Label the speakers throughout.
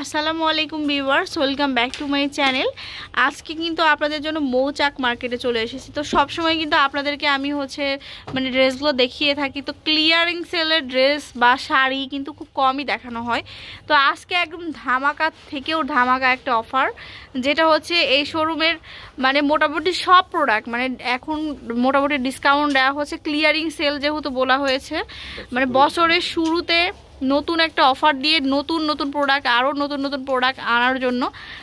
Speaker 1: আসসালামু আলাইকুম viewers welcome back to my channel আজকে কিন্তু আপনাদের জন্য মৌচাক মার্কেটে চলে এসেছি তো সবসময় কিন্তু আপনাদেরকে আমি হচ্ছে মানে ড্রেসগুলো দেখিয়ে থাকি তো ক্লিয়ারিং সেলের ড্রেস বা শাড়ি কিন্তু খুব কমই দেখানো হয় তো আজকে একদম ধামাকা থেকেও ধামাকা একটা অফার যেটা হচ্ছে এই শোরুমের মানে মোটামুটি সব প্রোডাক্ট মানে এখন মোটামুটি ডিসকাউন্ট দেওয়া হচ্ছে ক্লিয়ারিং সেল যেহেতু বলা হয়েছে মানে বছরের শুরুতে নতুন একটা অফার দিয়ে নতুন নতুন প্রোডাক্ট আরও নতুন নতুন প্রোডাক্ট আনার জন্য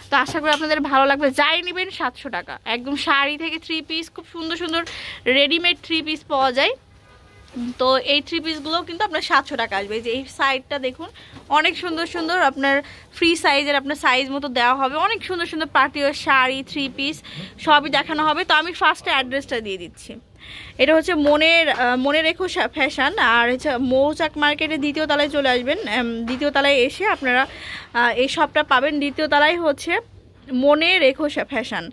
Speaker 1: তো আশা করি আপনাদের ভালো লাগবে যাই নেবেন সাতশো টাকা একদম শাড়ি থেকে থ্রি পিস খুব সুন্দর সুন্দর রেডিমেড থ্রি পিস পাওয়া যায় তো এই থ্রি পিসগুলো কিন্তু আপনার সাতশো টাকা আসবে যে এই সাইডটা দেখুন অনেক সুন্দর সুন্দর আপনার ফ্রি সাইজের আপনার সাইজ মতো দেওয়া হবে অনেক সুন্দর সুন্দর পার্টি শাড়ি থ্রি পিস সবই দেখানো হবে তো আমি ফার্স্টে অ্যাড্রেসটা দিয়ে দিচ্ছি এটা হচ্ছে মনের মনে রেখো ফ্যাশান আর হচ্ছে মৌচাক মার্কেটে দ্বিতীয় তলায় চলে আসবেন দ্বিতীয় তলায় এসে আপনারা এই শপটা পাবেন দ্বিতীয় তলায় হচ্ছে মনে রেখো ফ্যাশান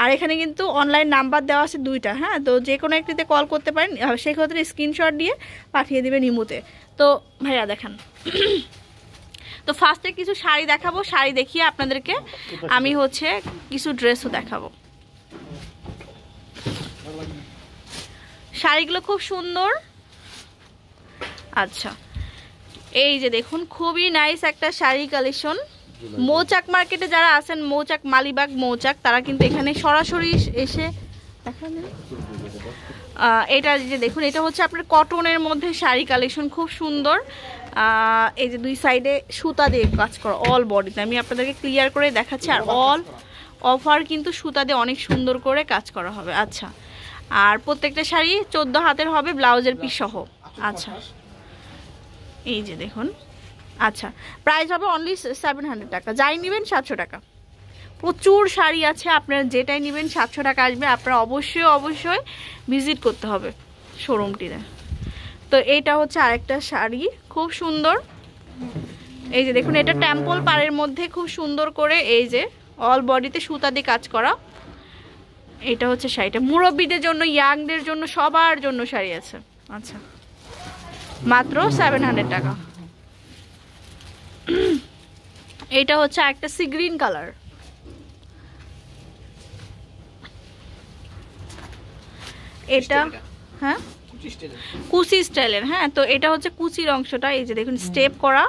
Speaker 1: আর এখানে কিন্তু অনলাইন নাম্বার দেওয়া আছে দুইটা হ্যাঁ তো যে কোনো একটিতে কল করতে পারেন সেক্ষেত্রে স্ক্রিনশট দিয়ে পাঠিয়ে দেবেন ইমুতে তো ভাইয়া দেখান তো ফার্স্টে কিছু শাড়ি দেখাবো শাড়ি দেখিয়ে আপনাদেরকে আমি হচ্ছে কিছু ড্রেসও দেখাবো শাড়িগুলো খুব সুন্দর আচ্ছা এই যে দেখুন খুবই নাইস একটা শাড়ি কালেকশন মৌচাক মার্কেটে যারা আছেন মৌচাক মালিবাগ মৌচাক তারা কিন্তু এখানে সরাসরি এসে এটা যে দেখুন এটা হচ্ছে আপনার কটনের মধ্যে শাড়ি কালেকশন খুব সুন্দর এই যে দুই সাইডে সুতা দিয়ে কাজ করা অল বডিতে আমি আপনাদেরকে ক্লিয়ার করে দেখাচ্ছি আর অল অফার কিন্তু সুতা দিয়ে অনেক সুন্দর করে কাজ করা হবে আচ্ছা আর প্রত্যেকটা শাড়ি চোদ্দো হাতের হবে ব্লাউজের পিস সহ আচ্ছা, আচ্ছা। এই যে দেখুন আচ্ছা প্রাইস হবে অনলি সেভেন হান্ড্রেড টাকা যাই নেবেন সাতশো টাকা প্রচুর শাড়ি আছে আপনারা যেটাই নেবেন সাতশো টাকা আসবে আপনারা অবশ্যই অবশ্যই ভিজিট করতে হবে শোরুমটিতে তো এটা হচ্ছে আরেকটা শাড়ি খুব সুন্দর এই যে দেখুন এটা টেম্পল পাড়ের মধ্যে খুব সুন্দর করে এই যে অল বডিতে সুতা দিয়ে কাজ করা এটা হচ্ছে শাড়িটা মুরব্বীদের জন্য ইয়াংদের জন্য সবার জন্য শাড়ি আছে আচ্ছা মাত্র সেভেন হান্ড্রেড টাকা এটা হচ্ছে একটা সি গ্রিন কালার এটা হ্যাঁ স্টাইলের হ্যাঁ তো এটা হচ্ছে কুচির অংশটা এই যে দেখুন স্টেপ করা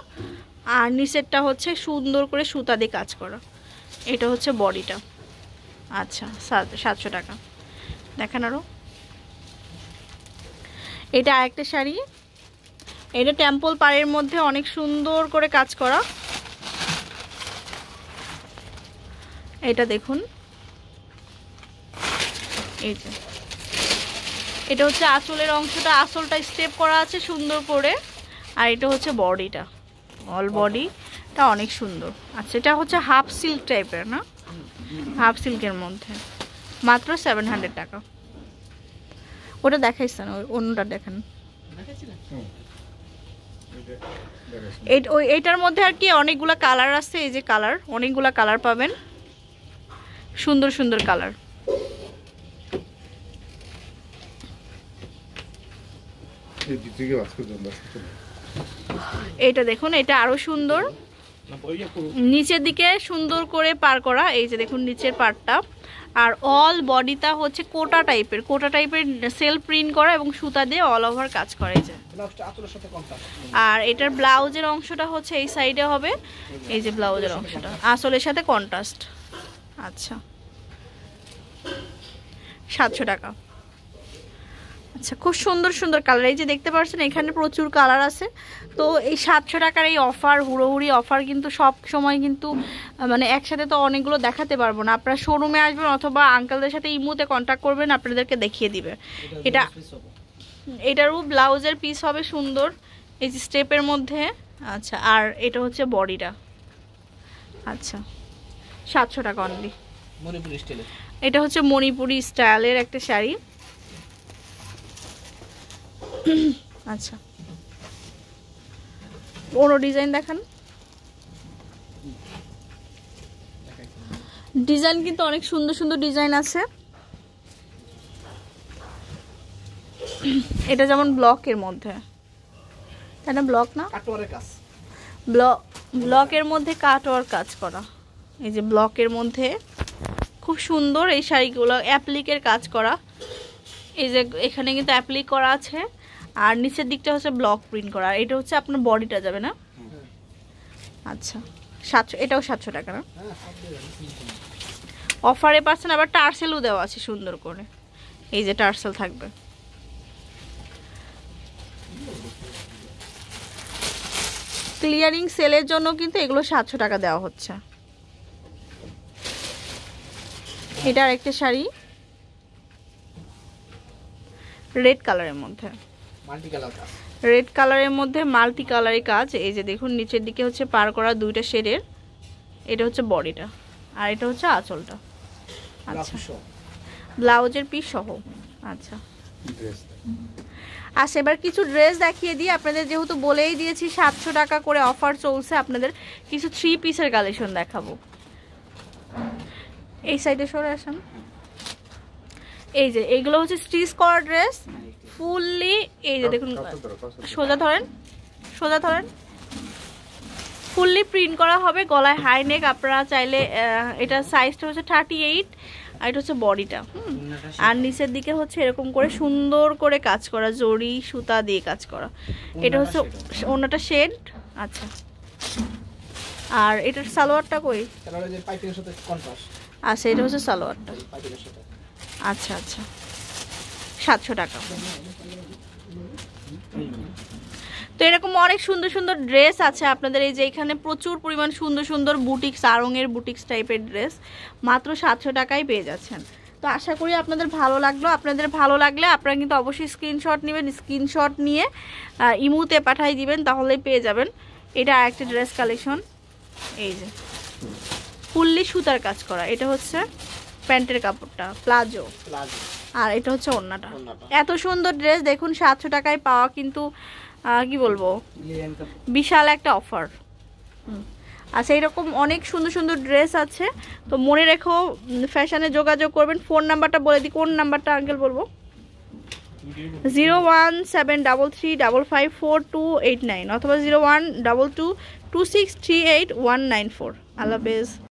Speaker 1: আর নিচেরটা হচ্ছে সুন্দর করে সুতা দিয়ে কাজ করা এটা হচ্ছে বডিটা আচ্ছা সাতশো টাকা দেখেন আরও এটা আরেকটা শাড়ি এটা টেম্পল পাড়ের মধ্যে অনেক সুন্দর করে কাজ করা এটা দেখুন এইটা এটা হচ্ছে আসলের অংশটা আসলটা স্টেপ করা আছে সুন্দর করে আর এটা হচ্ছে বডিটা অল বডিটা অনেক সুন্দর আচ্ছা এটা হচ্ছে হাফ সিল্ক টাইপের না হাফ সিল্কের মধ্যে মাত্র সেভেন হান্ড্রেড টাকা ওটা দেখাইছেন অন্যটা দেখেন এইটার মধ্যে আর কি অনেকগুলো কালার আছে এই যে কালার অনেকগুলো কালার পাবেন সুন্দর সুন্দর কালার এইটা দেখুন এটা আরো সুন্দর নিচের দিকে সুন্দর করে পার করা এই যে দেখুন নিচের পারটা আর অল বডিটা হচ্ছে কোটা টাইপের কোটা টাইপের সেল প্রিন্ট করা এবং সুতা দিয়ে অল ওভার কাজ করে যে আর এটার ব্লাউজের অংশটা হচ্ছে এই সাইডে হবে এই যে ব্লাউজের অংশটা আসলের সাথে কন্ট্রাস্ট আচ্ছা সাতশো টাকা আচ্ছা খুব সুন্দর সুন্দর কালার এই যে দেখতে পাচ্ছেন এখানে প্রচুর কালার আছে তো এই সাতশো টাকার এই অফার হুড়োহুড়ি অফার কিন্তু সব সময় কিন্তু মানে একসাথে তো অনেকগুলো দেখাতে পারবো না আপনারা শোরুমে আসবেন অথবা আঙ্কেলদের সাথে ইমুতে কন্ট্যাক্ট করবেন আপনাদেরকে দেখিয়ে দিবে এটা এটারও ব্লাউজের পিস হবে সুন্দর এই যে স্টেপের মধ্যে আচ্ছা আর এটা হচ্ছে বডিটা আচ্ছা সাতশো টাকা অনলি এটা হচ্ছে মণিপুরি স্টাইলের একটা শাড়ি আচ্ছা অন্য ডিজাইন দেখান ডিজাইন কিন্তু অনেক সুন্দর সুন্দর ডিজাইন আছে এটা যেমন ব্লকের মধ্যে তাই না ব্লক না ব্লকের মধ্যে কাটওয়ার কাজ করা এই যে ব্লকের মধ্যে খুব সুন্দর এই শাড়িগুলো অ্যাপ্লিকের কাজ করা এই যে এখানে কিন্তু অ্যাপ্লিক করা আছে আর নিচের দিকটা হচ্ছে ব্লক প্রিন্ট করা এটা হচ্ছে আপনার বডিটা যাবে না আচ্ছা সাতশো এটাও সাতশো টাকা না অফারে পাচ্ছেন আবার টার্সেলও দেওয়া আছে সুন্দর করে এই যে টার্সেল থাকবে ক্লিয়ারিং সেলের জন্য কিন্তু এগুলো সাতশো টাকা দেওয়া হচ্ছে এটা আরেকটা শাড়ি রেড কালারের মধ্যে রেড কালারের মধ্যে মাল্টি কালারের কাজ এই যে দেখুন নিচের দিকে হচ্ছে পার করা দুইটা শেডের এটা হচ্ছে বডিটা আর এটা হচ্ছে আঁচলটা আচ্ছা ব্লাউজের পিস সহ আচ্ছা আচ্ছা এবার কিছু ড্রেস দেখিয়ে দিই আপনাদের যেহেতু বলেই দিয়েছি সাতশো টাকা করে অফার চলছে আপনাদের কিছু থ্রি পিসের কালেকশন দেখাবো এই সাইডে সরে আসেন এই যে এইগুলো হচ্ছে স্টিচ করা ড্রেস ফুললি এই যে দেখুন সোজা ধরেন সোজা ধরেন ফুললি প্রিন্ট করা হবে গলায় হাই নেক আপনারা চাইলে এটা সাইজটা হচ্ছে থার্টি এইট আর এটা হচ্ছে বডিটা হুম আর নিচের দিকে হচ্ছে এরকম করে সুন্দর করে কাজ করা জড়ি সুতা দিয়ে কাজ করা এটা হচ্ছে অন্যটা শেড আচ্ছা আর এটার সালোয়ারটা কই আচ্ছা এটা হচ্ছে সালোয়ারটা আচ্ছা আচ্ছা সাতশো টাকা তো এরকম অনেক সুন্দর সুন্দর ড্রেস আছে আপনাদের এই যে এখানে প্রচুর পরিমাণ সুন্দর সুন্দর বুটিক্স আরঙের বুটিক্স টাইপের ড্রেস মাত্র সাতশো টাকায় পেয়ে যাচ্ছেন তো আশা করি আপনাদের ভালো লাগলো আপনাদের ভালো লাগলে আপনারা কিন্তু অবশ্যই স্ক্রিনশট নেবেন স্ক্রিনশট নিয়ে ইমুতে পাঠাই দিবেন তাহলে পেয়ে যাবেন এটা একটা ড্রেস কালেকশন এই যে ফুললি সুতার কাজ করা এটা হচ্ছে প্যান্টের কাপড়টা প্লাজো প্লাজো আর এটা হচ্ছে ওন্নাটা এত সুন্দর ড্রেস দেখুন সাতশো টাকায় পাওয়া কিন্তু কি বলবো বিশাল একটা অফার আর সেই রকম অনেক সুন্দর সুন্দর ড্রেস আছে তো মনে রেখো ফ্যাশনে যোগাযোগ করবেন ফোন নাম্বারটা বলে দিই কোন নাম্বারটা আঙ্কেল বলবো zero one seven double three double five four two eight nine অথবা zero one double two two six three eight one nine four আল্লাহ